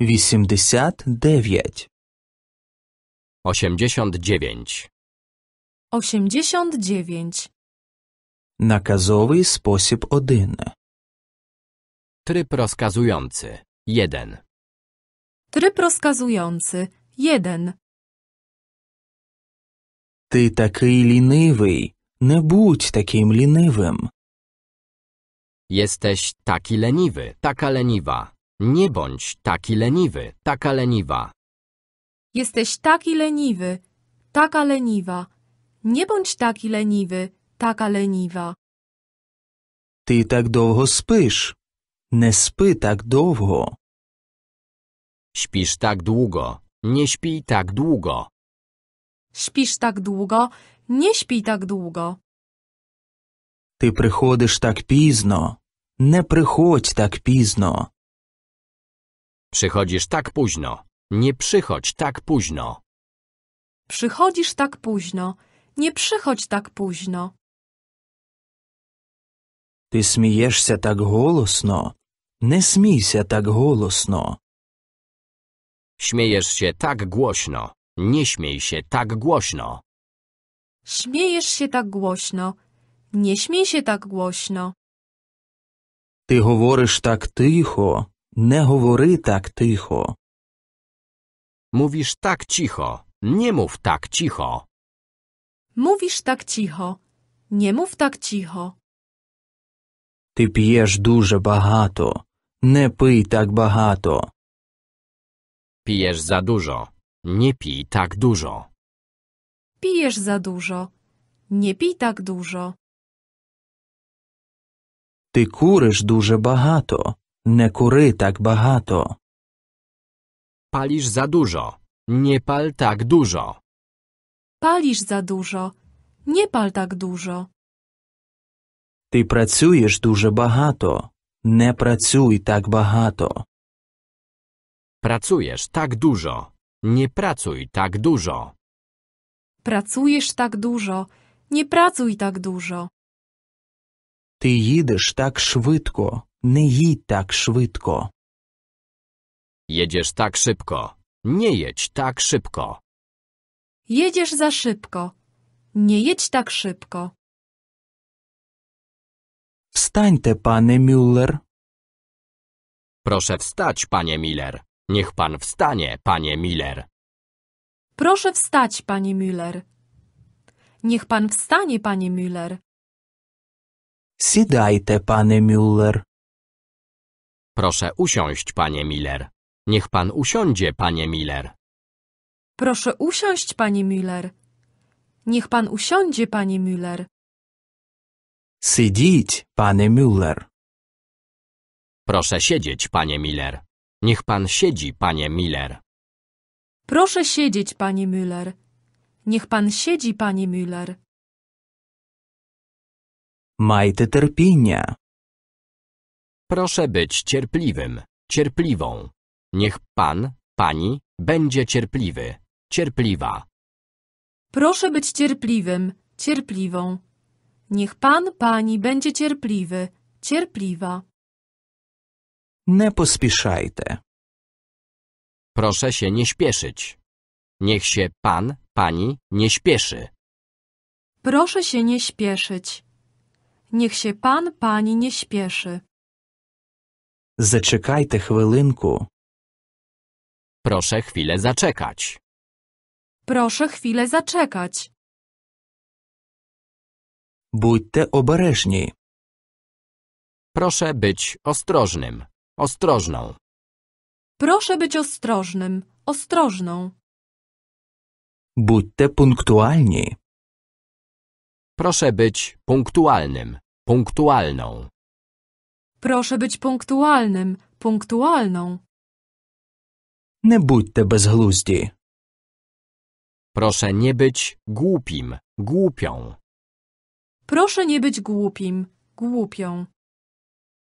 89 89 89 Nakazowy sposób 1 Tryb rozkazujący 1 Tryb rozkazujący 1 Ty taki leniwy, nie bądź takim leniwym. Jesteś taki leniwy, taka leniwa. Nie bądź taki leniwy, taka leniwa. Jesteś taki leniwy, taka leniwa. Nie bądź taki leniwy, taka leniwa. Ty tak długo спиш. Nie spy tak długo. Śpisz tak długo, nie śpij tak długo. Śpisz tak długo, nie śpij tak długo. Ty przychodzisz tak późno, nie przychodź tak późno. Przychodzisz tak późno. Nie przychodź tak późno. Przychodzisz tak późno. Nie przychodź tak późno. Ty się tak так nie śmiej się tak голосно. Śmiejesz się tak głośno. Nie śmiej się tak głośno. Śmiejesz się tak głośno. Nie śmiej się tak głośno. Ty говориш tak тихо. Не говори так тихо. Mówisz tak cicho. Nie mów tak cicho. Mówisz tak cicho. Nie mów tak cicho. Ty pijesz dużo, багато. Nie pij tak багато. Pijesz za dużo. Nie pij tak dużo. Pijesz za dużo. Nie pij tak dużo. Ty kurysz dużo, багато. Не кури так багато. Palisz za dużo. Nie pal tak dużo. Palisz za dużo. Nie pal tak dużo. Ти працюєш дуже багато. Не працюй так багато. Pracujesz tak dużo. Nie pracuj tak dużo. Pracujesz tak dużo. Nie pracuj tak dużo. Ти їдеш так швидко. Не їдь так швидко. Jedziesz tak szybko. Nie jedź tak szybko. Jedziesz za szybko. Nie jedź tak szybko. Wstańte, panie Müller. Proszę wstać, panie Miller. Niech pan wstanie, panie Miller. Proszę wstać, panie Müller. Niech pan wstanie, panie Müller. Сідайте, panie Müller. Proszę usiąść, panie Miller. Niech pan usiądzie, panie Miller. Proszę usiąść, panie Müller. Niech pan usiądzie, panie Müller. Siedzieć panie Müller. Proszę siedzieć, panie Miller. Niech pan siedzi, panie Miller. Proszę siedzieć, panie Müller. Niech pan siedzi, panie Müller. Majte терпіння. Proszę być cierpliwym, cierpliwą. Niech pan, pani będzie cierpliwy, cierpliwa. Proszę być cierpliwym, cierpliwą. Niech pan, pani będzie cierpliwy, cierpliwa. Nie поспішайте. Proszę się nie śpieszyć. Niech się pan, pani nie śpieszy. Proszę się nie śpieszyć. Niech się pan, pani nie śpieszy. Zaczekaj te хвилинку. Proszę chwilę zaczekać. Proszę chwilę zaczekać. Будьте обережні. Proszę być ostrożnym, ostrożną. Proszę być ostrożnym, ostrożną. Будьте пунктуальні. Proszę być punktualnym, punktualną. Proszę być punktualnym, punktualną. Не будьте безглузді. Proszę nie być głupim, głupią. Proszę nie być głupim, głupią.